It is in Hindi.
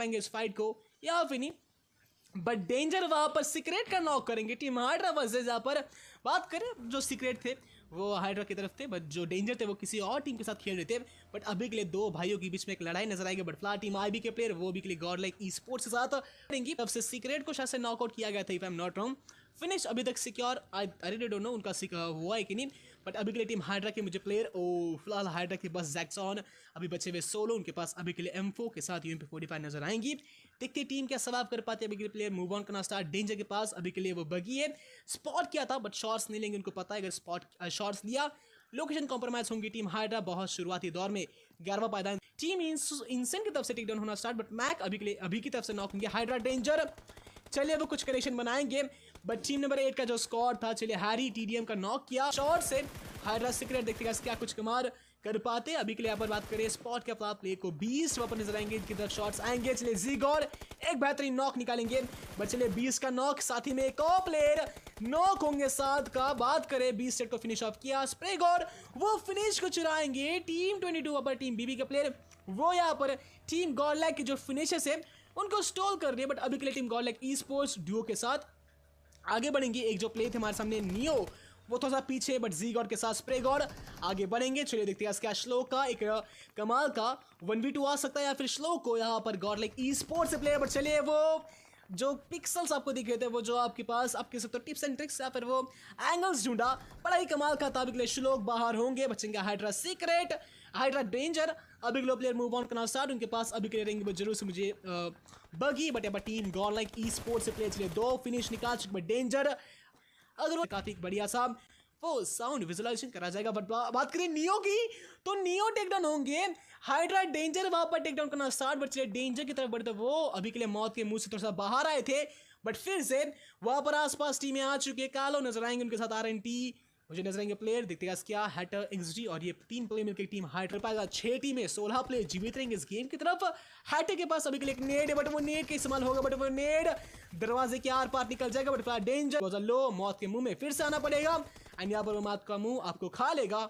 पाएंगे इस फाइट को या फिर नहीं बट डेंजर वहाँ पर सीक्रेट का नॉक करेंगे टीम हाइड्रा वर्सेज यहाँ पर बात करें जो सीक्रेट थे वो हाइड्रा की तरफ थे बट जो डेंजर थे वो किसी और टीम के साथ खेल रहे थे बट अभी के लिए दो भाइयों के बीच में एक लड़ाई नजर आएगी बट फ्ला टीम आई बी के प्लेयर वो भी के लिए गॉड लाइक ई स्पोर्ट्स के साथ सीक्रेट को शायद से नॉकआउट किया गया था if I am not wrong finish अभी तक secure already don't know उनका हुआ है कि नहीं बट अभी के लिए टीम हाइड्रा के मुझे प्लेयर ओ फिलहाल हाइड्रा के बस जैक्सॉन अभी बचे हुए सोलो उनके पास अभी के लिए एम फो के साथ यू एम पी नजर आएंगी देखते टीम क्या सवाब कर पाते अभी के लिए प्लेयर मूव ऑन करना स्टार्ट डेंजर के पास अभी के लिए वो बगी है स्पॉट किया था बट शॉर्ट्स नहीं लेंगे उनको पता है अगर स्पॉट शॉर्ट्स लिया लोकेशन कॉम्प्रोमाइज होंगी टीम हाइड्रा बहुत शुरुआती दौर में ग्यारहवा पायदान टीम इंसेंट की तरफ से टेकडाउन होना स्टार्ट बट मैक अभी के लिए अभी की तरफ से नॉक होंगे हाइड्रा डेंजर चलिए वो कुछ कनेक्शन बनाएंगे बट टीम नंबर एट का जो स्कोर था चलिए हैरी टीडीएम का नॉक किया शॉर्ट से हर सिक्रेट देखते क्या कुछ कमार कर पाते अभी के लिए यहाँ पर बात करें स्पॉट के अपना प्ले को 20 वापस नजर आएंगे इनकी तरफ शॉट्स आएंगे चले जी गौर एक बेहतरीन नॉक निकालेंगे बट चले 20 का नॉक साथ ही में एक और प्लेयर नॉक होंगे साथ का बात करें 20 सेट को फिनिश ऑफ किया स्प्रे गौर वो फिनिश को चुराएंगे टीम 22 टू पर टीम बीबी का प्लेयर वो यहाँ पर टीम गौर लैक की जो फिनिशेस है उनको स्टॉल कर रही है बट अभी के लिए team godlike esports duo के साथ आगे बढ़ेंगे एक जो प्ले थे हमारे सामने नियो वो थोड़ा सा पीछे बट जी गॉड के साथ स्प्रे गॉड आगे बढ़ेंगे चलिए देखते हैं क्या श्लोक का एक कमाल का वन वी टू आ सकता है या फिर श्लोक को यहाँ पर godlike esports player but चलिए वो जो पिक्सल्स आपको दिखे थे वो जो आपके पास आप कह सकते हो टिप्स एंड ट्रिक्स या फिर वो एंगल्स ढूंढा बड़ा ही कमाल का था अभी श्लोक बाहर होंगे बचेंगे हाइड्रा सीक्रेट हाइड्रा डेंजर अभी ग्लो प्लेयर मूव ऑन करना स्टार्ट उनके पास अभी क्लियर रहेंगे जरूर से मुझे बगी बट अब team godlike esports से प्लेयर चले दो फिनिश निकाल चुके डेंजर अगर काफी बढ़िया सा वो साउंड विजुलाइजेशन करा जाएगा बट बात करें नियो की तो नियो टेकडाउन होंगे हाइड्रा डेंजर वहां पर टेकडाउन करना स्टार्ट बट चले डेंजर की तरफ बढ़ते वो अभी के लिए मौत के मुंह से थोड़ा सा बाहर आए थे बट फिर से वहां पर आसपास टीमें आ चुकी है कालो नजर आएंगे उनके साथ आर एन टी मुझे नजर आएंगे प्लेयर हैं क्या हैटर एक्सडी और ये तीन प्लेयर मिलकर टीम हाइट कर पाएगा छह टीमें सोलह प्लेयर जीवित रहेंगे इस गेम की तरफ हैटर के पास अभी के लिए एक नेड बट वो नेड का इस्तेमाल होगा बट वो नेड दरवाजे के आर पार निकल जाएगा बट डेंजर लो मौत के मुंह में फिर से आना पड़ेगा एंड यहाँ पर मौत का मुंह आपको खा लेगा